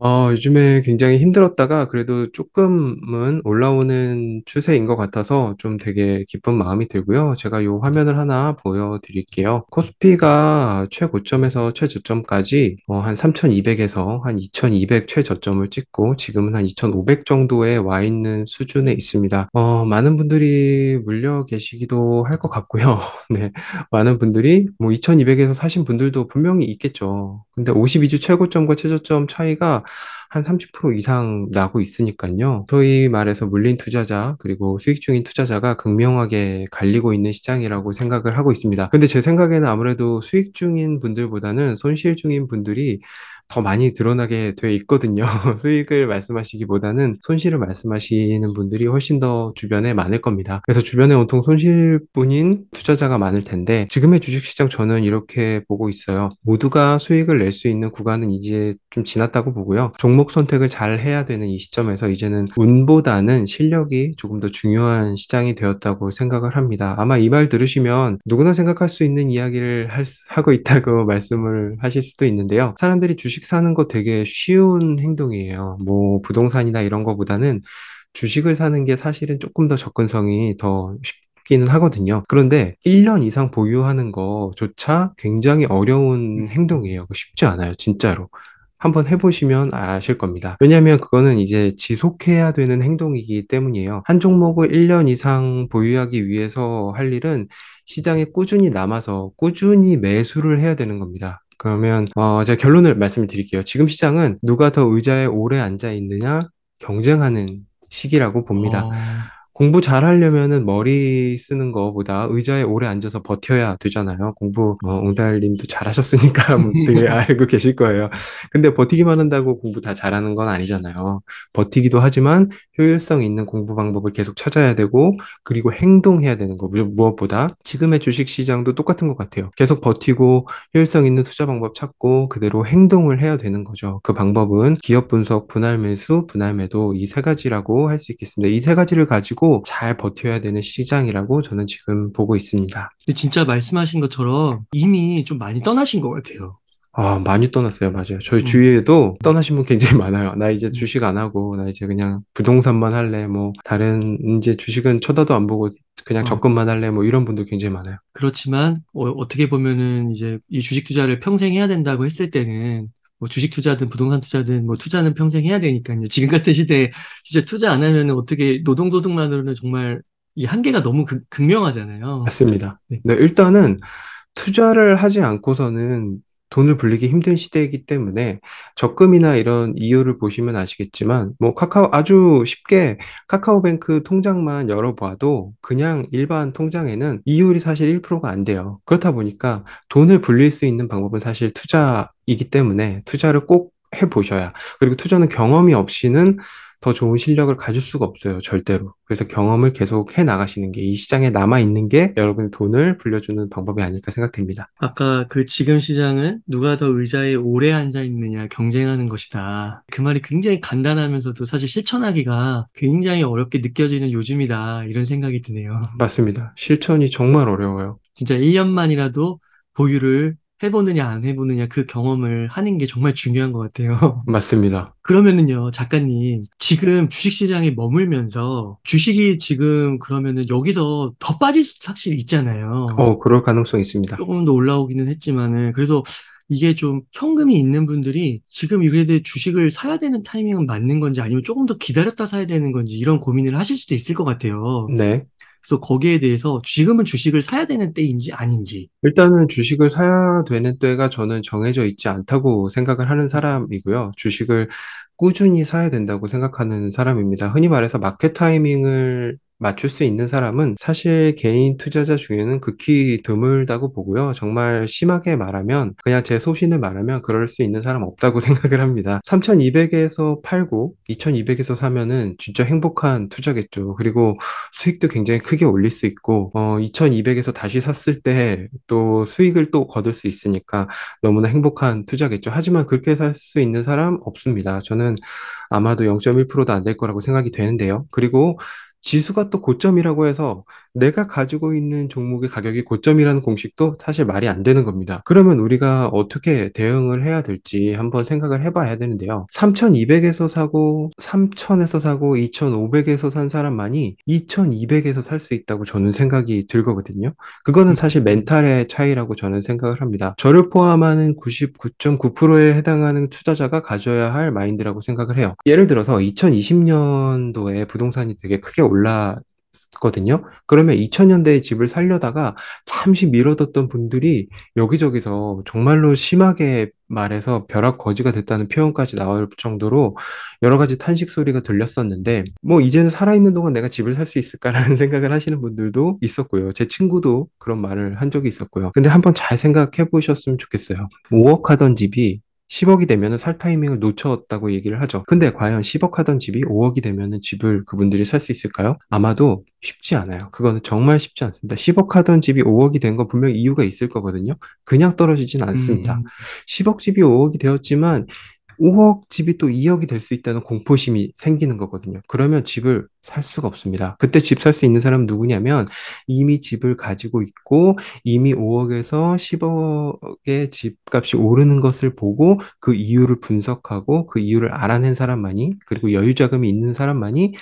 Oh, 요즘에 굉장히 힘들었다가 그래도 조금은 올라오는 추세인 것 같아서 좀 되게 기쁜 마음이 들고요. 제가 요 화면을 하나 보여 드릴게요. 코스피가 최고점에서 최저점까지 어한3,200 에서 한 2,200 최저점을 찍고 지금은 한 2,500 정도에 와 있는 수준에 있습니다. 어 많은 분들이 물려 계시기도 할 것 같고요. 네. 많은 분들이 뭐2,200 에서 사신 분들도 분명히 있겠죠. 근데 52주 최고점과 최저점 차이가 한30% 이상 나고 있으니까요. 소위 말해서 물린 투자자 그리고 수익 중인 투자자가 극명하게 갈리고 있는 시장이라고 생각을 하고 있습니다. 근데 제 생각에는 아무래도 수익 중인 분들보다는 손실 중인 분들이 더 많이 드러나게 돼 있거든요. 수익을 말씀하시기보다는 손실을 말씀하시는 분들이 훨씬 더 주변에 많을 겁니다. 그래서 주변에 온통 손실뿐인 투자자가 많을 텐데 지금의 주식시장 저는 이렇게 보고 있어요. 모두가 수익을 낼 수 있는 구간은 이제 좀 지났다고 보고요. 종목 선택을 잘 해야 되는 이 시점에서 이제는 운보다는 실력이 조금 더 중요한 시장이 되었다고 생각을 합니다. 아마 이 말 들으시면 누구나 생각할 수 있는 이야기를 할, 하고 있다고 말씀을 하실 수도 있는데요. 사람들이 주식 주식 사는 거 되게 쉬운 행동이에요. 뭐 부동산이나 이런 거보다는 주식을 사는 게 사실은 조금 더 접근성이 더 쉽기는 하거든요. 그런데 1년 이상 보유하는 거조차 굉장히 어려운 음. 행동이에요. 쉽지 않아요, 진짜로. 한번 해보시면 아실 겁니다. 왜냐하면 그거는 이제 지속해야 되는 행동이기 때문이에요. 한 종목을 1년 이상 보유하기 위해서 할 일은 시장에 꾸준히 남아서 꾸준히 매수를 해야 되는 겁니다. 그러면 어, 제가 결론을 말씀을 드릴게요. 지금 시장은 누가 더 의자에 오래 앉아 있느냐 경쟁하는 시기라고 봅니다. 어... 공부 잘 하려면은 머리 쓰는 거보다 의자에 오래 앉아서 버텨야 되잖아요. 공부, 어, 옹달님도 잘 하셨으니까 되게 알고 계실 거예요. 근데 버티기만 한다고 공부 다 잘하는 건 아니잖아요. 버티기도 하지만 효율성 있는 공부 방법을 계속 찾아야 되고, 그리고 행동해야 되는 거. 무엇보다 지금의 주식 시장도 똑같은 것 같아요. 계속 버티고 효율성 있는 투자 방법 찾고 그대로 행동을 해야 되는 거죠. 그 방법은 기업 분석, 분할 매수, 분할 매도 이 세 가지라고 할 수 있겠습니다. 이 세 가지를 가지고 있고 잘 버텨야 되는 시장이라고 저는 지금 보고 있습니다. 근데 진짜 말씀하신 것처럼 이미 좀 많이 떠나신 것 같아요. 아, 많이 떠났어요. 맞아요. 저희 음. 주위에도 떠나신 분 굉장히 많아요. 나 이제 음. 주식 안 하고, 나 이제 그냥 부동산만 할래, 뭐, 다른, 이제 주식은 쳐다도 안 보고, 그냥 어. 접근만 할래, 뭐, 이런 분들 굉장히 많아요. 그렇지만, 어, 떻게 보면은, 이제, 이 주식 투자를 평생 해야 된다고 했을 때는, 뭐 주식 투자든 부동산 투자든 뭐 투자는 평생 해야 되니까요. 지금 같은 시대에 진짜 투자 안 하면 어떻게 노동소득만으로는 정말 이 한계가 너무 극, 명하잖아요 맞습니다. 네. 네, 일단은 투자를 하지 않고서는 돈을 불리기 힘든 시대이기 때문에 적금이나 이런 이유를 보시면 아시겠지만 뭐 카카오 아주 쉽게 카카오뱅크 통장만 열어봐도 그냥 일반 통장에는 이율이 사실 1%가 안 돼요. 그렇다 보니까 돈을 불릴 수 있는 방법은 사실 투자이기 때문에 투자를 꼭 해보셔야 그리고 투자는 경험이 없이는 더 좋은 실력을 가질 수가 없어요. 절대로. 그래서 경험을 계속 해 나가시는 게 이 시장에 남아 있는 게 여러분의 돈을 불려주는 방법이 아닐까 생각됩니다. 아까 그 지금 시장은 누가 더 의자에 오래 앉아 있느냐 경쟁하는 것이다. 그 말이 굉장히 간단하면서도 사실 실천하기가 굉장히 어렵게 느껴지는 요즘이다. 이런 생각이 드네요. 맞습니다. 실천이 정말 어려워요. 진짜 1년만이라도 보유를 해보느냐 안 해보느냐 그 경험을 하는 게 정말 중요한 것 같아요. 맞습니다. 그러면은요 작가님 지금 주식시장에 머물면서 주식이 지금 그러면은 여기서 더 빠질 수 사실 있잖아요. 어 그럴 가능성 이 있습니다. 조금 더 올라오기는 했지만은 그래서 이게 좀 현금이 있는 분들이 지금 이래도 주식을 사야 되는 타이밍은 맞는 건지 아니면 조금 더 기다렸다 사야 되는 건지 이런 고민을 하실 수도 있을 것 같아요. 네. 그래서 거기에 대해서 지금은 주식을 사야 되는 때인지 아닌지. 일단은 주식을 사야 되는 때가 저는 정해져 있지 않다고 생각을 하는 사람이고요. 주식을 꾸준히 사야 된다고 생각하는 사람입니다. 흔히 말해서 마켓 타이밍을 맞출 수 있는 사람은 사실 개인 투자자 중에는 극히 드물다고 보고요. 정말 심하게 말하면 그냥 제 소신을 말하면 그럴 수 있는 사람 없다고 생각을 합니다. 3,200에서 팔고 2,200에서 사면은 진짜 행복한 투자겠죠. 그리고 수익도 굉장히 크게 올릴 수 있고 어, 2,200에서 다시 샀을 때 또 수익을 또 거둘 수 있으니까 너무나 행복한 투자겠죠. 하지만 그렇게 살 수 있는 사람 없습니다. 저는 아마도 0.1%도 안 될 거라고 생각이 되는데요. 그리고 지수가 또 고점이라고 해서 내가 가지고 있는 종목의 가격이 고점이라는 공식도 사실 말이 안 되는 겁니다. 그러면 우리가 어떻게 대응을 해야 될지 한번 생각을 해봐야 되는데요. 3,200에서 사고 3,000에서 사고 2,500에서 산 사람만이 2,200에서 살 수 있다고 저는 생각이 들거든요. 그거는 음. 사실 멘탈의 차이라고 저는 생각을 합니다. 저를 포함하는 99.9%에 해당하는 투자자가 가져야 할 마인드라고 생각을 해요. 예를 들어서 2020년도에 부동산이 되게 크게 올라 거든요. 그러면 2 0 0 0년대에 집을 살려다가 잠시 미뤄뒀던 분들이 여기저기서 정말로 심하게 말해서 벼락 거지가 됐다는 표현까지 나올 정도로 여러 가지 탄식 소리가 들렸었는데 뭐 이제는 살아있는 동안 내가 집을 살 수 있을까라는 생각을 하시는 분들도 있었고요. 제 친구도 그런 말을 한 적이 있었고요. 근데 한번 잘 생각해 보셨으면 좋겠어요. 5억 하던 집이 10억이 되면은 살 타이밍을 놓쳤다고 얘기를 하죠. 근데 과연 10억 하던 집이 5억이 되면 집을 그분들이 살 수 있을까요? 아마도 쉽지 않아요. 그거는 정말 쉽지 않습니다. 10억 하던 집이 5억이 된 건 분명 이유가 있을 거거든요. 그냥 떨어지진 않습니다. 음. 10억 집이 5억이 되었지만 5억 집이 또 2억이 될 수 있다는 공포심이 생기는 거거든요. 그러면 집을 살 수가 없습니다. 그때 집 살 수 있는 사람은 누구냐면 이미 집을 가지고 있고 이미 5억에서 10억의 집값이 오르는 것을 보고 그 이유를 분석하고 그 이유를 알아낸 사람만이 그리고 여유 자금이 있는 사람만이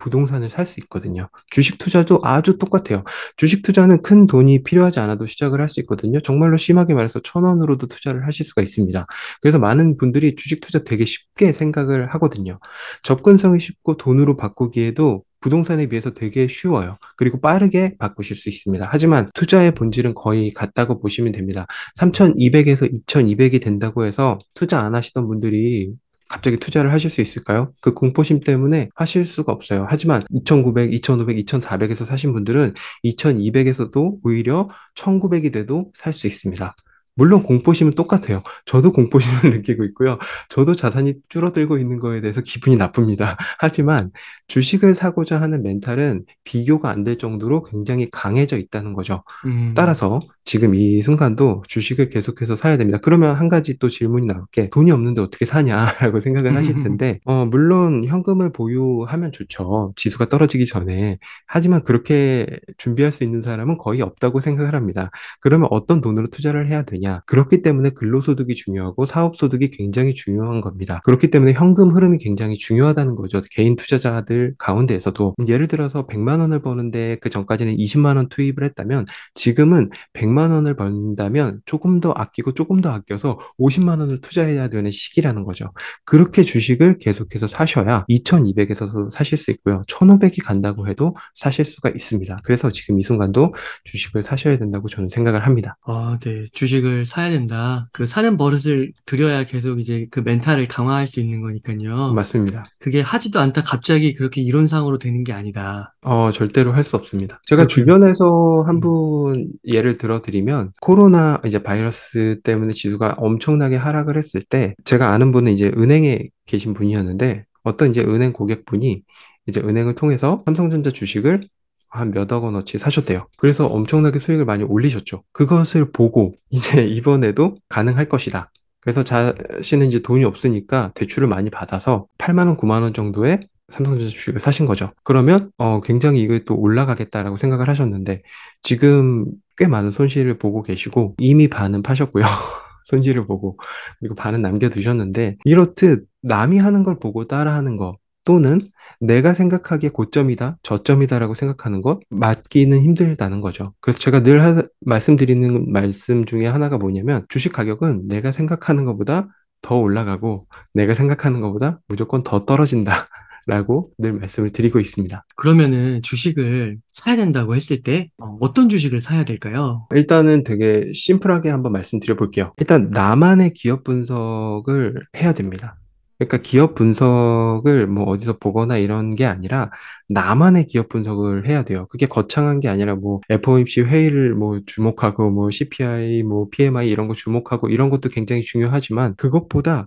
부동산을 살 수 있거든요. 주식 투자도 아주 똑같아요. 주식 투자는 큰 돈이 필요하지 않아도 시작을 할 수 있거든요. 정말로 심하게 말해서 천 원으로도 투자를 하실 수가 있습니다. 그래서 많은 분들이 주식 투자 되게 쉽게 생각을 하거든요. 접근성이 쉽고 돈으로 바꾸기에도 부동산에 비해서 되게 쉬워요. 그리고 빠르게 바꾸실 수 있습니다. 하지만 투자의 본질은 거의 같다고 보시면 됩니다. 3,200에서 2,200이 된다고 해서 투자 안 하시던 분들이 갑자기 투자를 하실 수 있을까요? 그 공포심 때문에 하실 수가 없어요. 하지만 2,900, 2,500, 2,400에서 사신 분들은 2,200에서도 오히려 1,900이 돼도 살 수 있습니다. 물론 공포심은 똑같아요. 저도 공포심을 느끼고 있고요. 저도 자산이 줄어들고 있는 거에 대해서 기분이 나쁩니다. 하지만 주식을 사고자 하는 멘탈은 비교가 안 될 정도로 굉장히 강해져 있다는 거죠. 음. 따라서 지금 이 순간도 주식을 계속해서 사야 됩니다. 그러면 한 가지 또 질문이 나올 게 돈이 없는데 어떻게 사냐라고 생각을 하실 텐데 어, 물론 현금을 보유하면 좋죠. 지수가 떨어지기 전에 하지만 그렇게 준비할 수 있는 사람은 거의 없다고 생각을 합니다. 그러면 어떤 돈으로 투자를 해야 되냐? 그렇기 때문에 근로소득이 중요하고 사업소득이 굉장히 중요한 겁니다. 그렇기 때문에 현금 흐름이 굉장히 중요하다는 거죠. 개인 투자자들 가운데에서도 예를 들어서 100만 원을 버는데 그 전까지는 20만 원 투입을 했다면 지금은 100 100만 원을 번다면 조금 더 아끼고 조금 더 아껴서 50만 원을 투자해야 되는 시기라는 거죠. 그렇게 주식을 계속해서 사셔야 2200에서 사실 수 있고요. 1500이 간다고 해도 사실 수가 있습니다. 그래서 지금 이 순간도 주식을 사셔야 된다고 저는 생각을 합니다. 아, 네. 주식을 사야 된다. 그 사는 버릇을 들여야 계속 이제 그 멘탈을 강화할 수 있는 거니까요. 맞습니다. 그게 하지도 않다 갑자기 그렇게 이론상으로 되는 게 아니다. 어, 절대로 할 수 없습니다. 제가 그렇죠. 주변에서 한분 음. 예를 들어 드리면 코로나 이제 바이러스 때문에 지수가 엄청나게 하락을 했을 때 제가 아는 분은 이제 은행에 계신 분이었는데 어떤 이제 은행 고객분이 이제 은행을 통해서 삼성전자 주식을 한 몇억 원어치 사셨대요. 그래서 엄청나게 수익을 많이 올리셨죠. 그것을 보고 이제 이번에도 가능할 것이다. 그래서 자신은 이제 돈이 없으니까 대출을 많이 받아서 8만 원, 9만 원 정도의 삼성전자 주식을 사신 거죠. 그러면 어, 굉장히 이게 또 올라가겠다라고 생각을 하셨는데 지금 꽤 많은 손실을 보고 계시고 이미 반은 파셨고요. 손실을 보고 그리고 반은 남겨두셨는데 이렇듯 남이 하는 걸 보고 따라하는 거 또는 내가 생각하기에 고점이다, 저점이다라고 생각하는 것 맞기는 힘들다는 거죠. 그래서 제가 늘 하, 말씀드리는 말씀 중에 하나가 뭐냐면 주식 가격은 내가 생각하는 것보다 더 올라가고 내가 생각하는 것보다 무조건 더 떨어진다. 라고 늘 말씀을 드리고 있습니다. 그러면은 주식을 사야 된다고 했을 때 어, 어떤 주식을 사야 될까요? 일단은 되게 심플하게 한번 말씀드려 볼게요. 일단 나만의 기업 분석을 해야 됩니다. 그러니까 기업 분석을 뭐 어디서 보거나 이런 게 아니라 나만의 기업 분석을 해야 돼요. 그게 거창한 게 아니라 뭐 FOMC 회의를 뭐 주목하고 뭐 CPI 뭐 PMI 이런 거 주목하고 이런 것도 굉장히 중요하지만 그것보다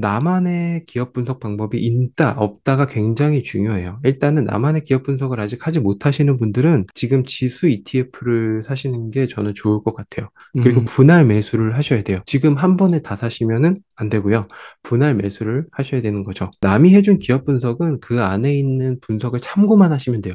나만의 기업 분석 방법이 있다, 없다가 굉장히 중요해요. 일단은 나만의 기업 분석을 아직 하지 못하시는 분들은 지금 지수 ETF를 사시는 게 저는 좋을 것 같아요. 그리고 음. 분할 매수를 하셔야 돼요. 지금 한 번에 다 사시면은 안 되고요. 분할 매수를 하셔야 되는 거죠. 남이 해준 기업 분석은 그 안에 있는 분석을 참고만 하시면 돼요.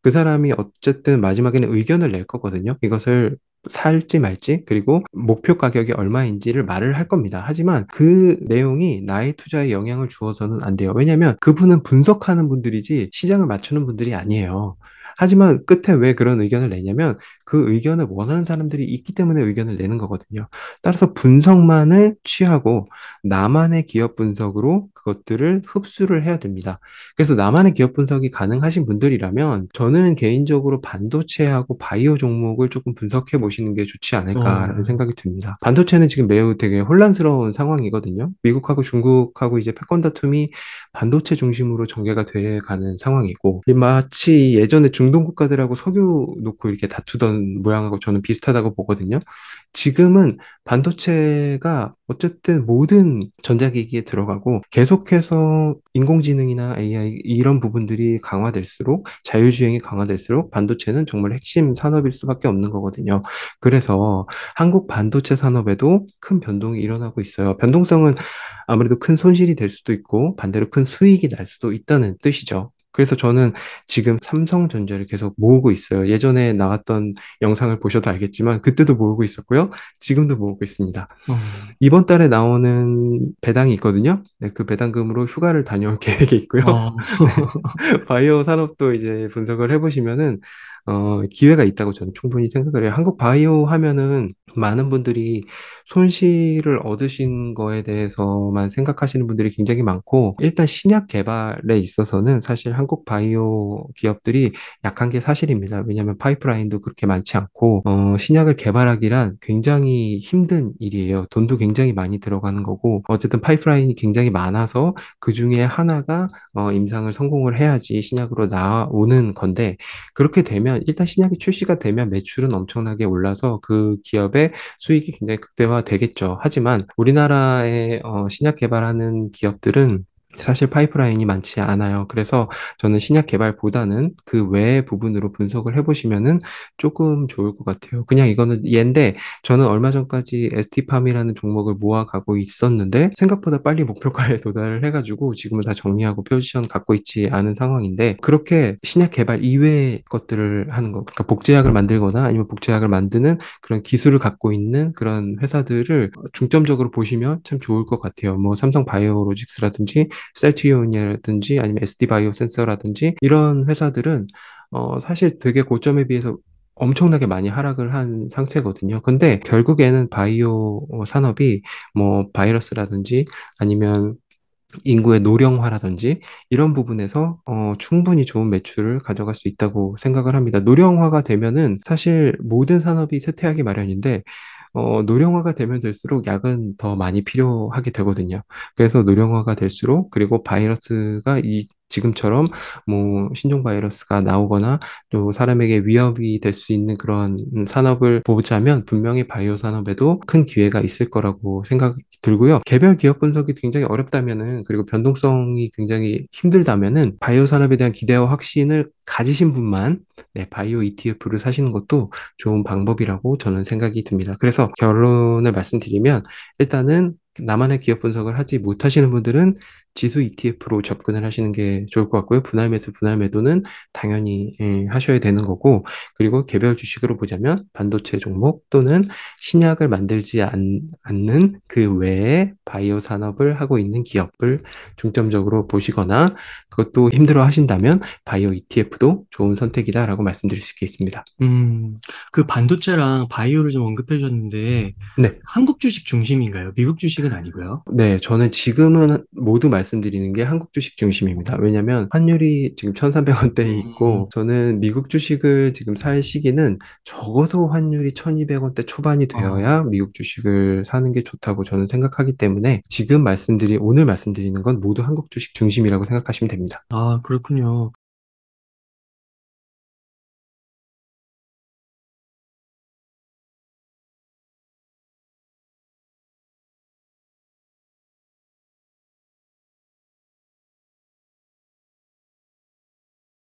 그 사람이 어쨌든 마지막에는 의견을 낼 거거든요. 이것을 살지 말지 그리고 목표 가격이 얼마인지를 말을 할 겁니다. 하지만 그 내용이 나의 투자에 영향을 주어서는 안 돼요. 왜냐하면 그분은 분석하는 분들이지 시장을 맞추는 분들이 아니에요. 하지만 끝에 왜 그런 의견을 내냐면 그 의견을 원하는 사람들이 있기 때문에 의견을 내는 거거든요. 따라서 분석만을 취하고 나만의 기업 분석으로 그것들을 흡수를 해야 됩니다. 그래서 나만의 기업 분석이 가능하신 분들이라면 저는 개인적으로 반도체하고 바이오 종목을 조금 분석해 보시는 게 좋지 않을까라는 어. 생각이 듭니다. 반도체는 지금 매우 되게 혼란스러운 상황이거든요. 미국하고 중국하고 이제 패권 다툼이 반도체 중심으로 전개가 돼 가는 상황이고 마치 예전에 중동 국가들하고 석유 놓고 이렇게 다투던 모양하고 저는 비슷하다고 보거든요. 지금은 반도체가 어쨌든 모든 전자기기에 들어가고 계속해서 인공지능이나 AI 이런 부분들이 강화될수록 자율주행이 강화될수록 반도체는 정말 핵심 산업일 수밖에 없는 거거든요. 그래서 한국 반도체 산업에도 큰 변동이 일어나고 있어요. 변동성은 아무래도 큰 손실이 될 수도 있고 반대로 큰 수익이 날 수도 있다는 뜻이죠. 그래서 저는 지금 삼성전자를 계속 모으고 있어요. 예전에 나왔던 영상을 보셔도 알겠지만 그때도 모으고 있었고요. 지금도 모으고 있습니다. 어. 이번 달에 나오는 배당이 있거든요. 네, 그 배당금으로 휴가를 다녀올 계획이 있고요. 어. 바이오 산업도 이제 분석을 해보시면은 어, 기회가 있다고 저는 충분히 생각을 해요. 한국 바이오 하면은 많은 분들이 손실을 얻으신 거에 대해서만 생각하시는 분들이 굉장히 많고 일단 신약 개발에 있어서는 사실 한국 바이오 기업들이 약한 게 사실입니다. 왜냐하면 파이프라인도 그렇게 많지 않고 어, 신약을 개발하기란 굉장히 힘든 일이에요. 돈도 굉장히 많이 들어가는 거고 어쨌든 파이프라인이 굉장히 많아서 그 중에 하나가 어, 임상을 성공을 해야지 신약으로 나오는 건데 그렇게 되면 일단 신약이 출시가 되면 매출은 엄청나게 올라서 그 기업의 때문에 수익이 굉장히 극대화되겠죠. 하지만 우리나라의 어, 신약 개발하는 기업들은 사실 파이프라인이 많지 않아요. 그래서 저는 신약 개발보다는 그 외의 부분으로 분석을 해보시면은 조금 좋을 것 같아요. 그냥 이거는 얘인데 저는 얼마 전까지 에스티팜이라는 종목을 모아가고 있었는데 생각보다 빨리 목표가에 도달을 해가지고 지금은 다 정리하고 표지션 갖고 있지 않은 상황인데 그렇게 신약 개발 이외의 것들을 하는 거, 그러니까 복제약을 만들거나 아니면 복제약을 만드는 그런 기술을 갖고 있는 그런 회사들을 중점적으로 보시면 참 좋을 것 같아요. 뭐 삼성 바이오로직스라든지 셀티온이라든지 아니면 SD바이오 센서라든지 이런 회사들은 어, 사실 되게 고점에 비해서 엄청나게 많이 하락을 한 상태거든요. 근데 결국에는 바이오 산업이 뭐 바이러스라든지 아니면 인구의 노령화라든지 이런 부분에서 어, 충분히 좋은 매출을 가져갈 수 있다고 생각을 합니다. 노령화가 되면은 사실 모든 산업이 쇠퇴하기 마련인데 어, 노령화가 되면 될수록 약은 더 많이 필요하게 되거든요. 그래서 노령화가 될수록 그리고 바이러스가 이 지금처럼 뭐 신종 바이러스가 나오거나 또 사람에게 위협이 될 수 있는 그런 산업을 보자면 분명히 바이오 산업에도 큰 기회가 있을 거라고 생각이 들고요. 개별 기업 분석이 굉장히 어렵다면은 그리고 변동성이 굉장히 힘들다면은 바이오 산업에 대한 기대와 확신을 가지신 분만 네, 바이오 ETF를 사시는 것도 좋은 방법이라고 저는 생각이 듭니다. 그래서 결론을 말씀드리면 일단은 나만의 기업 분석을 하지 못하시는 분들은 지수 ETF로 접근을 하시는 게 좋을 것 같고요. 분할 매수, 분할 매도는 당연히 예, 하셔야 되는 거고, 그리고 개별 주식으로 보자면 반도체 종목 또는 신약을 만들지 않, 않는 그 외에 바이오 산업을 하고 있는 기업을 중점적으로 보시거나 그것도 힘들어 하신다면 바이오 ETF도 좋은 선택이다라고 말씀드릴 수 있겠습니다. 음, 그 반도체랑 바이오를 좀 언급해 주셨는데, 네. 한국 주식 중심인가요? 미국 주식은 아니고요. 네, 저는 지금은 모두 말 말씀드리는 게 한국 주식 중심입니다. 왜냐면 하 환율이 지금 1,300원대에 음. 있고 저는 미국 주식을 지금 살 시기는 적어도 환율이 1,200원대 초반이 아. 되어야 미국 주식을 사는 게 좋다고 저는 생각하기 때문에 지금 말씀드린 오늘 말씀드리는 건 모두 한국 주식 중심이라고 생각하시면 됩니다. 아, 그렇군요.